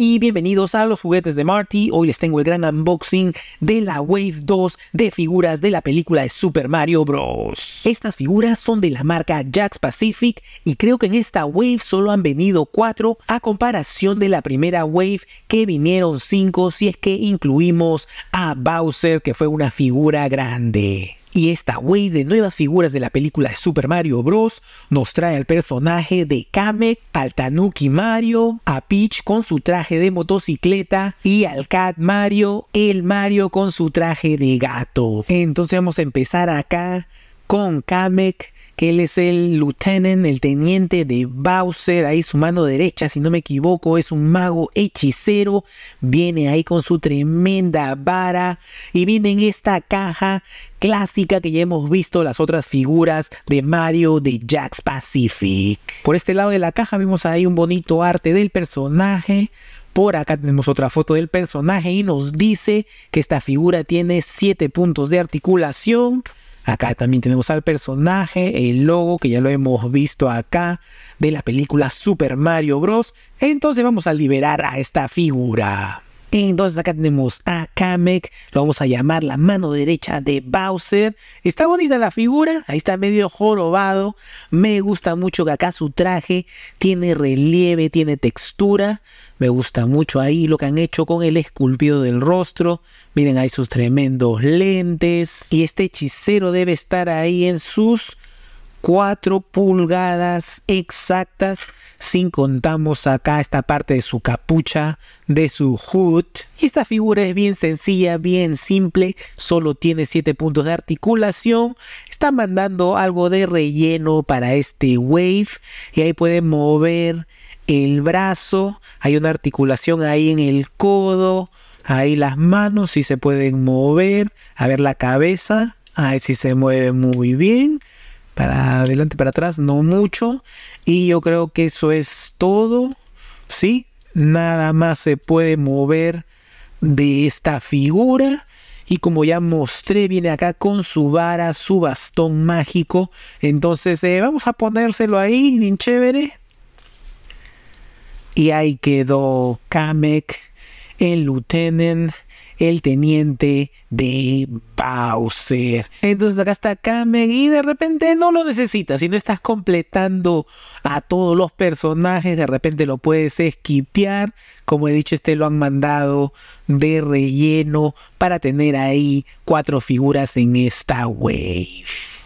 y bienvenidos a los juguetes de Marty. Hoy les tengo el gran unboxing de la Wave 2 de figuras de la película de Super Mario Bros. Estas figuras son de la marca Jax Pacific y creo que en esta Wave solo han venido 4 a comparación de la primera Wave que vinieron 5 si es que incluimos a Bowser que fue una figura grande y esta wave de nuevas figuras de la película de Super Mario Bros. nos trae al personaje de Kamek, al Tanuki Mario, a Peach con su traje de motocicleta y al Cat Mario, el Mario con su traje de gato. Entonces vamos a empezar acá con Kamek que él es el lieutenant, el teniente de Bowser, ahí su mano derecha, si no me equivoco, es un mago hechicero, viene ahí con su tremenda vara y viene en esta caja clásica que ya hemos visto las otras figuras de Mario de Jax Pacific. Por este lado de la caja vemos ahí un bonito arte del personaje, por acá tenemos otra foto del personaje y nos dice que esta figura tiene 7 puntos de articulación, Acá también tenemos al personaje, el logo que ya lo hemos visto acá de la película Super Mario Bros. Entonces vamos a liberar a esta figura. Entonces acá tenemos a Kamek, lo vamos a llamar la mano derecha de Bowser. Está bonita la figura, ahí está medio jorobado. Me gusta mucho que acá su traje tiene relieve, tiene textura. Me gusta mucho ahí lo que han hecho con el esculpido del rostro. Miren ahí sus tremendos lentes. Y este hechicero debe estar ahí en sus 4 pulgadas exactas sin contamos acá esta parte de su capucha, de su hood. Y esta figura es bien sencilla, bien simple, solo tiene 7 puntos de articulación. Está mandando algo de relleno para este wave y ahí puede mover el brazo, hay una articulación ahí en el codo. Ahí las manos si se pueden mover. A ver la cabeza. Ahí sí se mueve muy bien para adelante, para atrás, no mucho. Y yo creo que eso es todo. Sí, nada más se puede mover de esta figura. Y como ya mostré, viene acá con su vara, su bastón mágico. Entonces eh, vamos a ponérselo ahí, bien chévere. Y ahí quedó Kamek, el lieutenant el teniente de Bowser. Entonces acá está Kamen y de repente no lo necesitas. Si no estás completando a todos los personajes, de repente lo puedes esquipear. Como he dicho, este lo han mandado de relleno para tener ahí cuatro figuras en esta wave.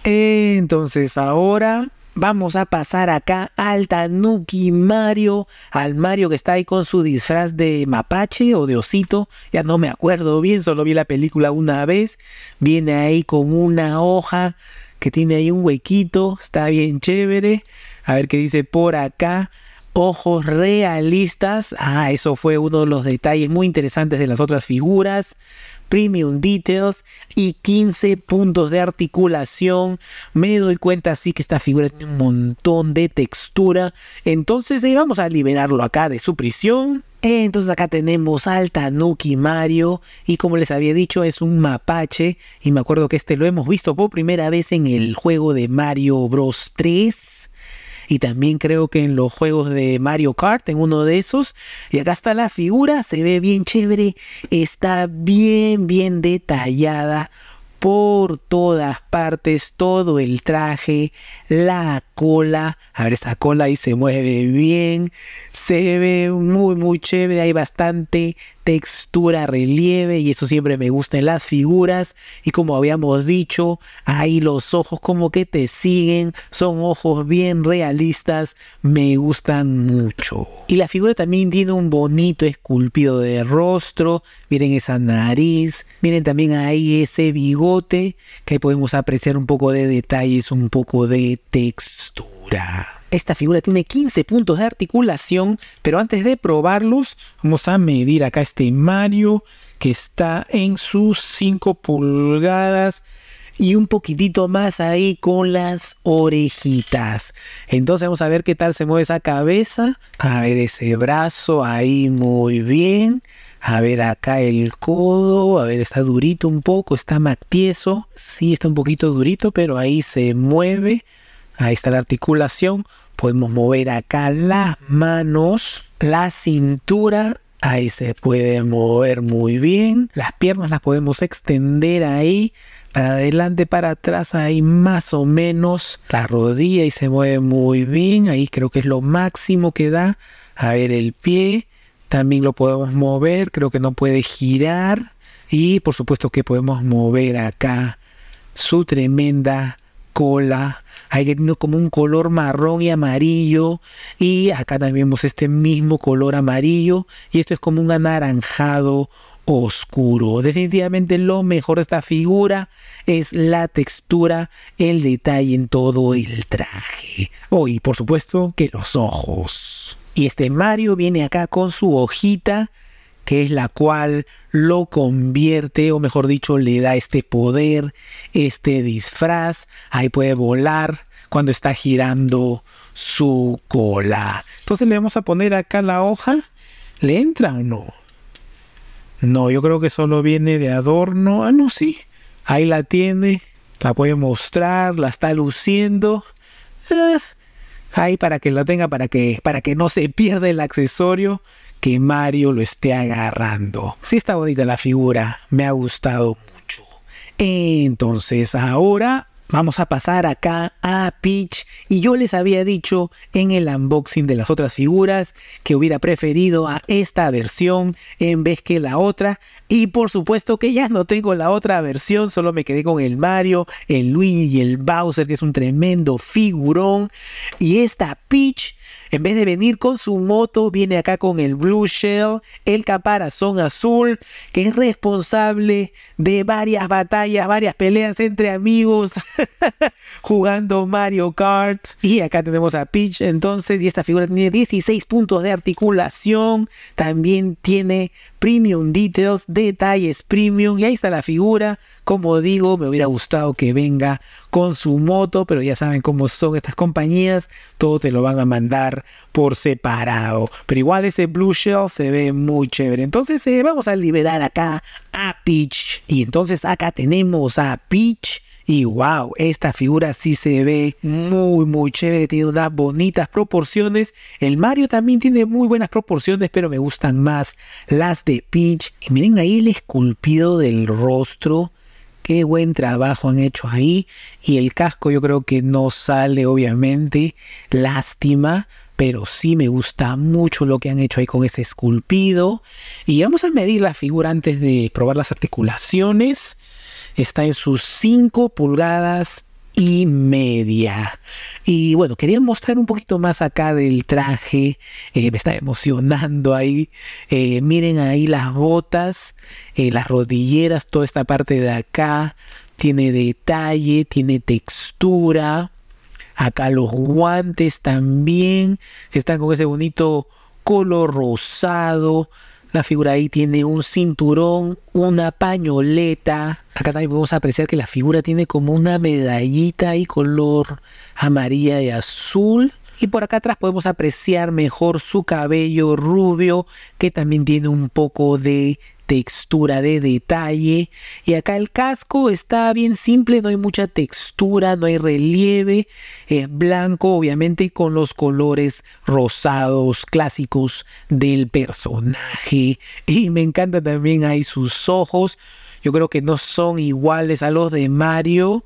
Entonces ahora Vamos a pasar acá al Tanuki Mario, al Mario que está ahí con su disfraz de mapache o de osito, ya no me acuerdo bien, solo vi la película una vez, viene ahí con una hoja que tiene ahí un huequito, está bien chévere, a ver qué dice por acá, ojos realistas. Ah, eso fue uno de los detalles muy interesantes de las otras figuras. Premium Details y 15 puntos de articulación. Me doy cuenta así que esta figura tiene un montón de textura. Entonces ahí vamos a liberarlo acá de su prisión. Eh, entonces acá tenemos al Tanuki Mario y como les había dicho es un mapache y me acuerdo que este lo hemos visto por primera vez en el juego de Mario Bros 3 y también creo que en los juegos de Mario Kart, en uno de esos. Y acá está la figura, se ve bien chévere, está bien, bien detallada por todas partes, todo el traje, la cola, a ver esa cola y se mueve bien, se ve muy muy chévere, hay bastante textura, relieve y eso siempre me gusta en las figuras y como habíamos dicho, ahí los ojos como que te siguen, son ojos bien realistas, me gustan mucho. Y la figura también tiene un bonito esculpido de rostro, miren esa nariz, miren también ahí ese bigote que ahí podemos apreciar un poco de detalles, un poco de textura esta figura tiene 15 puntos de articulación, pero antes de probarlos, vamos a medir acá este Mario que está en sus 5 pulgadas y un poquitito más ahí con las orejitas. Entonces vamos a ver qué tal se mueve esa cabeza. A ver ese brazo ahí muy bien. A ver acá el codo, a ver, está durito un poco, está mactieso. Sí, está un poquito durito, pero ahí se mueve. Ahí está la articulación. Podemos mover acá las manos, la cintura. Ahí se puede mover muy bien. Las piernas las podemos extender ahí para adelante, para atrás, ahí más o menos la rodilla y se mueve muy bien. Ahí creo que es lo máximo que da. A ver, el pie también lo podemos mover. Creo que no puede girar. Y por supuesto que podemos mover acá su tremenda cola, que tener como un color marrón y amarillo, y acá también vemos este mismo color amarillo, y esto es como un anaranjado oscuro. Definitivamente lo mejor de esta figura es la textura, el detalle en todo el traje. Oh, y por supuesto que los ojos. Y este Mario viene acá con su hojita que es la cual lo convierte, o mejor dicho, le da este poder, este disfraz. Ahí puede volar cuando está girando su cola. Entonces le vamos a poner acá la hoja. ¿Le entra o no? No, yo creo que solo viene de adorno. Ah, no, sí. Ahí la tiene. La puede mostrar. La está luciendo. Ah, ahí para que la tenga, para que, para que no se pierda el accesorio que Mario lo esté agarrando. si está bonita la figura, me ha gustado mucho. Entonces ahora Vamos a pasar acá a Peach y yo les había dicho en el unboxing de las otras figuras que hubiera preferido a esta versión en vez que la otra y por supuesto que ya no tengo la otra versión, solo me quedé con el Mario, el Luigi y el Bowser que es un tremendo figurón y esta Peach en vez de venir con su moto, viene acá con el Blue Shell, el caparazón azul, que es responsable de varias batallas, varias peleas entre amigos, jugando Mario Kart. Y acá tenemos a Peach, entonces, y esta figura tiene 16 puntos de articulación, también tiene Premium Details, detalles premium. Y ahí está la figura. Como digo, me hubiera gustado que venga con su moto, pero ya saben cómo son estas compañías. Todo te lo van a mandar por separado. Pero igual ese Blue Shell se ve muy chévere. Entonces eh, vamos a liberar acá a Peach. Y entonces acá tenemos a Peach y wow, esta figura sí se ve muy, muy chévere. Tiene unas bonitas proporciones. El Mario también tiene muy buenas proporciones, pero me gustan más las de Peach. Y miren ahí el esculpido del rostro. Qué buen trabajo han hecho ahí. Y el casco yo creo que no sale, obviamente. Lástima. Pero sí me gusta mucho lo que han hecho ahí con ese esculpido. Y vamos a medir la figura antes de probar las articulaciones está en sus 5 pulgadas y media. Y bueno, quería mostrar un poquito más acá del traje. Eh, me está emocionando ahí. Eh, miren ahí las botas, eh, las rodilleras, toda esta parte de acá. Tiene detalle, tiene textura. Acá los guantes también, que están con ese bonito color rosado. La figura ahí tiene un cinturón, una pañoleta. Acá también podemos apreciar que la figura tiene como una medallita y color amarilla y azul. Y por acá atrás podemos apreciar mejor su cabello rubio, que también tiene un poco de textura de detalle. Y acá el casco está bien simple, no hay mucha textura, no hay relieve. Es eh, blanco, obviamente, con los colores rosados clásicos del personaje. Y me encanta también hay sus ojos. Yo creo que no son iguales a los de Mario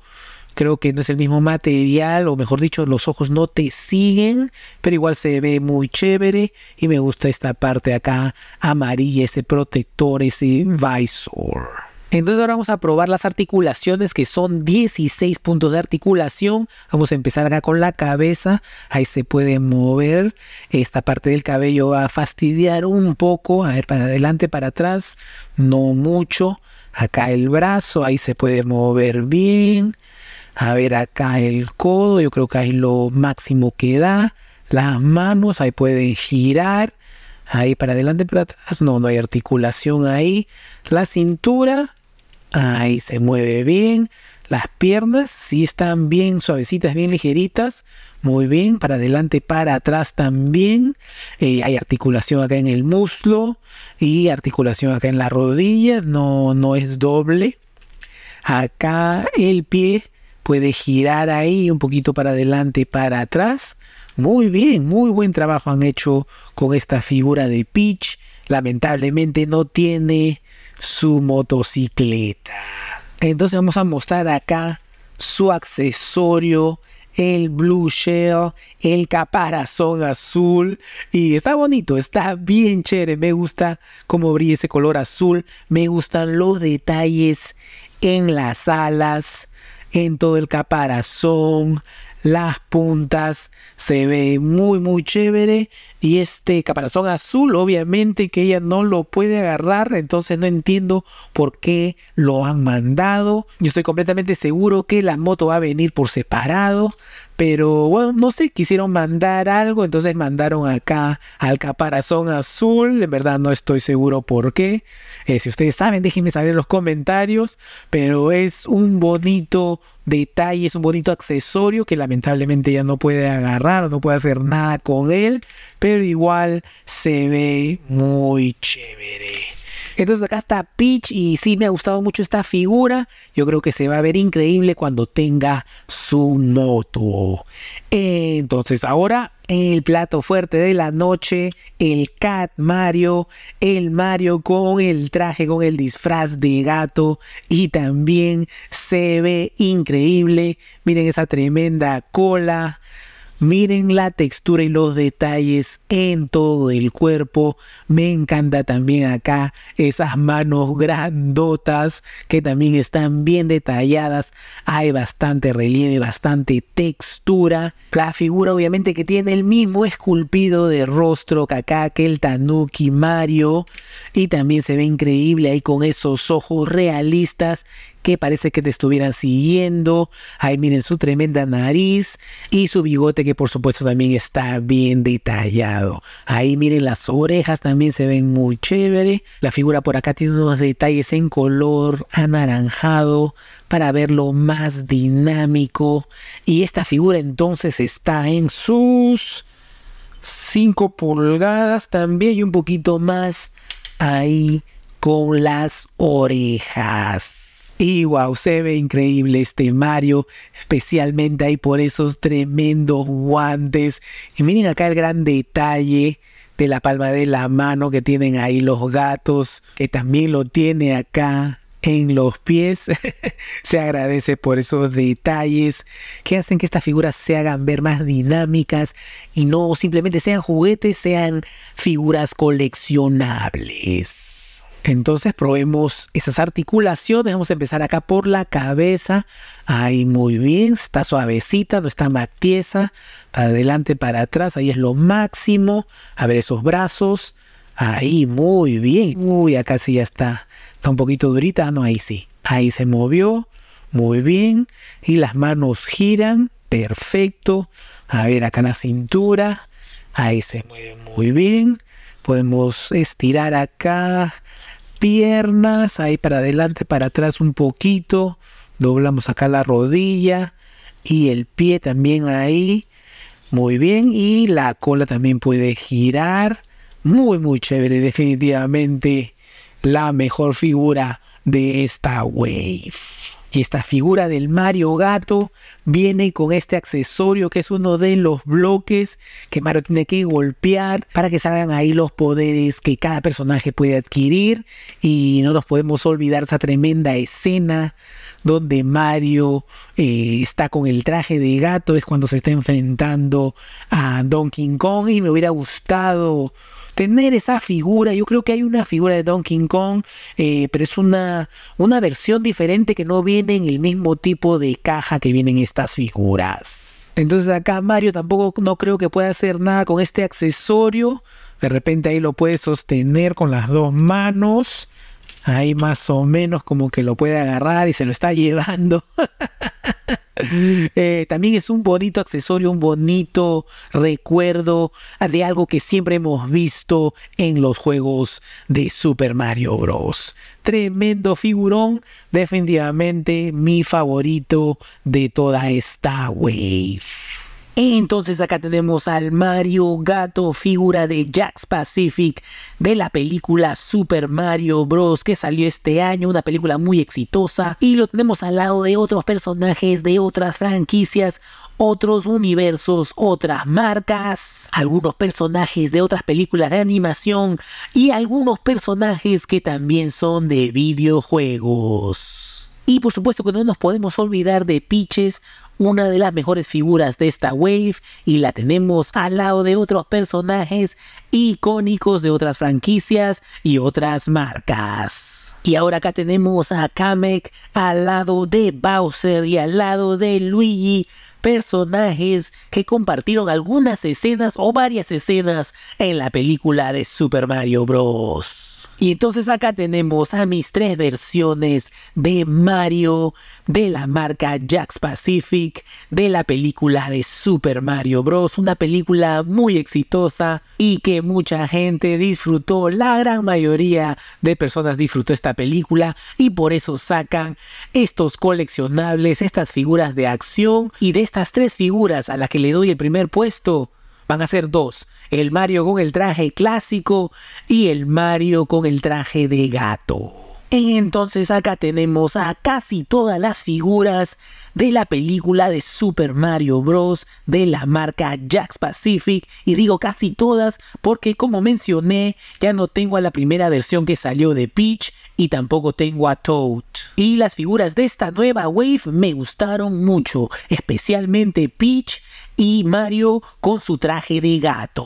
creo que no es el mismo material, o mejor dicho, los ojos no te siguen, pero igual se ve muy chévere y me gusta esta parte acá amarilla, ese protector, ese visor. Entonces ahora vamos a probar las articulaciones que son 16 puntos de articulación. Vamos a empezar acá con la cabeza. Ahí se puede mover. Esta parte del cabello va a fastidiar un poco. A ver, para adelante, para atrás. No mucho. Acá el brazo. Ahí se puede mover bien. A ver, acá el codo, yo creo que hay lo máximo que da. Las manos, ahí pueden girar. Ahí para adelante, para atrás. No, no hay articulación ahí. La cintura, ahí se mueve bien. Las piernas sí están bien suavecitas, bien ligeritas. Muy bien, para adelante, para atrás también. Eh, hay articulación acá en el muslo y articulación acá en la rodilla. No, no es doble. Acá el pie puede girar ahí un poquito para adelante para atrás. Muy bien, muy buen trabajo han hecho con esta figura de Peach. Lamentablemente no tiene su motocicleta. Entonces vamos a mostrar acá su accesorio, el blue shell, el caparazón azul. Y está bonito, está bien chévere. Me gusta cómo brilla ese color azul. Me gustan los detalles en las alas en todo el caparazón, las puntas, se ve muy muy chévere y este caparazón azul obviamente que ella no lo puede agarrar, entonces no entiendo por qué lo han mandado. Yo estoy completamente seguro que la moto va a venir por separado, pero bueno, no sé, quisieron mandar algo, entonces mandaron acá al caparazón azul. En verdad no estoy seguro por qué. Eh, si ustedes saben, déjenme saber en los comentarios. Pero es un bonito detalle, es un bonito accesorio que lamentablemente ya no puede agarrar o no puede hacer nada con él. Pero igual se ve muy chévere. Entonces acá está Peach y sí me ha gustado mucho esta figura. Yo creo que se va a ver increíble cuando tenga su moto. Entonces ahora el plato fuerte de la noche, el Cat Mario, el Mario con el traje, con el disfraz de gato y también se ve increíble. Miren esa tremenda cola. Miren la textura y los detalles en todo el cuerpo. Me encanta también acá esas manos grandotas que también están bien detalladas. Hay bastante relieve, bastante textura. La figura obviamente que tiene el mismo esculpido de rostro que acá que el Tanuki Mario. Y también se ve increíble ahí con esos ojos realistas que parece que te estuvieran siguiendo. Ahí miren su tremenda nariz y su bigote que por supuesto también está bien detallado. Ahí miren las orejas también se ven muy chévere. La figura por acá tiene unos detalles en color anaranjado para verlo más dinámico. Y esta figura entonces está en sus 5 pulgadas también y un poquito más ahí con las orejas. Y wow, se ve increíble este Mario, especialmente ahí por esos tremendos guantes. Y miren acá el gran detalle de la palma de la mano que tienen ahí los gatos, que también lo tiene acá en los pies. se agradece por esos detalles que hacen que estas figuras se hagan ver más dinámicas y no simplemente sean juguetes, sean figuras coleccionables. Entonces probemos esas articulaciones. Vamos a empezar acá por la cabeza. Ahí muy bien, está suavecita, no está más tiesa. Para adelante, para atrás, ahí es lo máximo. A ver esos brazos. Ahí, muy bien. Uy, acá sí ya está. Está un poquito durita. Ah, no, ahí sí. Ahí se movió. Muy bien. Y las manos giran. Perfecto. A ver, acá en la cintura. Ahí se mueve muy bien. Podemos estirar acá piernas, ahí para adelante, para atrás un poquito, doblamos acá la rodilla y el pie también ahí, muy bien, y la cola también puede girar, muy muy chévere, definitivamente la mejor figura de esta wave. Esta figura del Mario Gato Viene con este accesorio que es uno de los bloques que Mario tiene que golpear para que salgan ahí los poderes que cada personaje puede adquirir y no nos podemos olvidar esa tremenda escena donde Mario eh, está con el traje de gato, es cuando se está enfrentando a Donkey Kong y me hubiera gustado tener esa figura. Yo creo que hay una figura de Donkey Kong, eh, pero es una, una versión diferente que no viene en el mismo tipo de caja que viene en este figuras. Entonces acá Mario tampoco no creo que pueda hacer nada con este accesorio. De repente ahí lo puede sostener con las dos manos. Ahí más o menos como que lo puede agarrar y se lo está llevando. Eh, también es un bonito accesorio, un bonito recuerdo de algo que siempre hemos visto en los juegos de Super Mario Bros. Tremendo figurón, definitivamente mi favorito de toda esta wave. Entonces acá tenemos al Mario Gato, figura de Jax Pacific de la película Super Mario Bros. que salió este año, una película muy exitosa. Y lo tenemos al lado de otros personajes de otras franquicias, otros universos, otras marcas, algunos personajes de otras películas de animación y algunos personajes que también son de videojuegos. Y por supuesto que no nos podemos olvidar de Peaches una de las mejores figuras de esta wave y la tenemos al lado de otros personajes icónicos de otras franquicias y otras marcas. Y ahora acá tenemos a Kamek al lado de Bowser y al lado de Luigi personajes que compartieron algunas escenas o varias escenas en la película de Super Mario Bros. Y entonces acá tenemos a mis tres versiones de Mario, de la marca Jax Pacific, de la película de Super Mario Bros. Una película muy exitosa y que mucha gente disfrutó. La gran mayoría de personas disfrutó esta película y por eso sacan estos coleccionables, estas figuras de acción. Y de estas tres figuras a las que le doy el primer puesto, van a ser dos el Mario con el traje clásico y el Mario con el traje de gato. Entonces acá tenemos a casi todas las figuras de la película de Super Mario Bros. de la marca Jax Pacific. Y digo casi todas porque como mencioné ya no tengo a la primera versión que salió de Peach y tampoco tengo a Toad. Y las figuras de esta nueva wave me gustaron mucho, especialmente Peach y Mario con su traje de gato.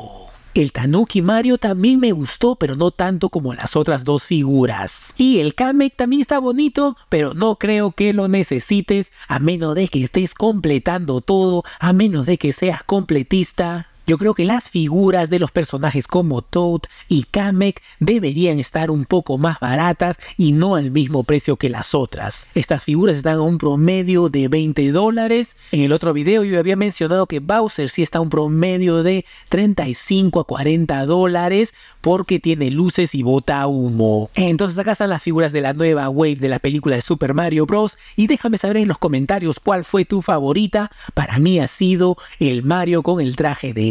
El Tanuki Mario también me gustó, pero no tanto como las otras dos figuras. Y el Kamek también está bonito, pero no creo que lo necesites a menos de que estés completando todo, a menos de que seas completista yo creo que las figuras de los personajes como Toad y Kamek deberían estar un poco más baratas y no al mismo precio que las otras. Estas figuras están a un promedio de 20 dólares. En el otro video yo había mencionado que Bowser sí está a un promedio de 35 a 40 dólares porque tiene luces y bota humo. Entonces acá están las figuras de la nueva wave de la película de Super Mario Bros. Y déjame saber en los comentarios cuál fue tu favorita. Para mí ha sido el Mario con el traje de